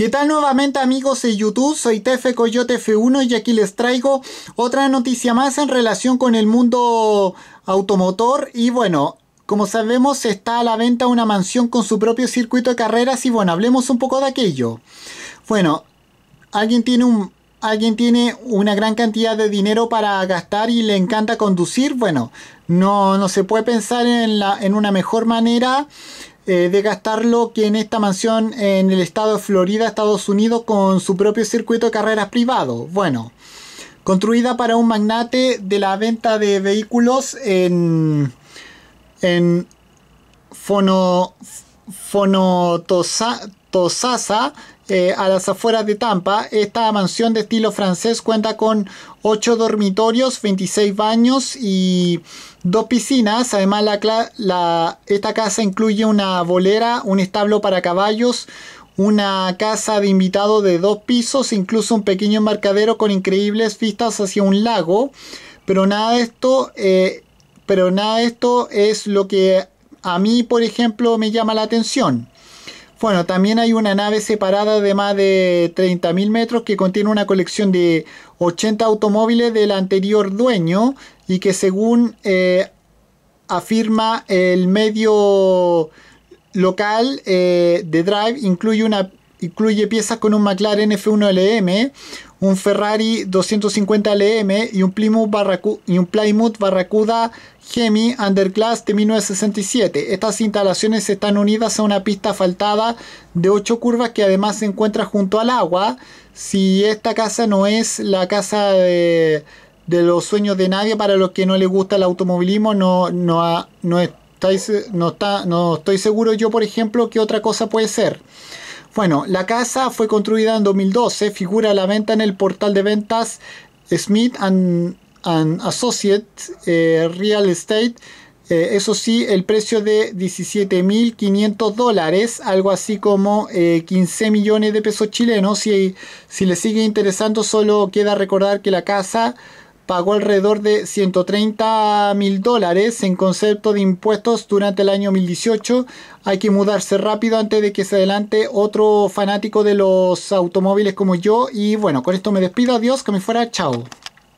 ¿Qué tal nuevamente amigos de YouTube? Soy Tefe Coyote F1 y aquí les traigo otra noticia más en relación con el mundo automotor y bueno, como sabemos está a la venta una mansión con su propio circuito de carreras y bueno, hablemos un poco de aquello. Bueno, alguien tiene un alguien tiene una gran cantidad de dinero para gastar y le encanta conducir, bueno, no, no se puede pensar en, la, en una mejor manera eh, de gastarlo que en esta mansión en el estado de Florida, Estados Unidos, con su propio circuito de carreras privado. Bueno, construida para un magnate de la venta de vehículos en, en Fono... Fonotosasa, eh, a las afueras de Tampa. Esta mansión de estilo francés cuenta con 8 dormitorios, 26 baños y dos piscinas. Además, la, esta casa incluye una bolera, un establo para caballos, una casa de invitado de dos pisos, incluso un pequeño embarcadero con increíbles vistas hacia un lago. Pero nada de esto, eh, pero nada de esto es lo que a mí, por ejemplo, me llama la atención. Bueno, también hay una nave separada de más de 30.000 metros que contiene una colección de 80 automóviles del anterior dueño y que según eh, afirma el medio local eh, de Drive incluye una incluye piezas con un McLaren F1 LM, un Ferrari 250 LM y un Plymouth, Barracuda Hemi Underclass de 1967. Estas instalaciones están unidas a una pista asfaltada de 8 curvas que además se encuentra junto al agua. Si esta casa no es la casa de, los sueños de nadie, para los que no les gusta el automovilismo, no, no, está, no estoy seguro yo, por ejemplo, que otra cosa puede ser. Bueno, la casa fue construida en 2012, figura la venta en el portal de ventas Smith and, Associates eh, Real Estate. Eh, eso sí, el precio de 17.500 dólares, algo así como 15 eh, millones de pesos chilenos. Si, si les sigue interesando, solo queda recordar que la casa pagó alrededor de 130 mil dólares en concepto de impuestos durante el año 2018. Hay que mudarse rápido antes de que se adelante otro fanático de los automóviles como yo. Y bueno, con esto me despido. Adiós, que me fuera. Chao.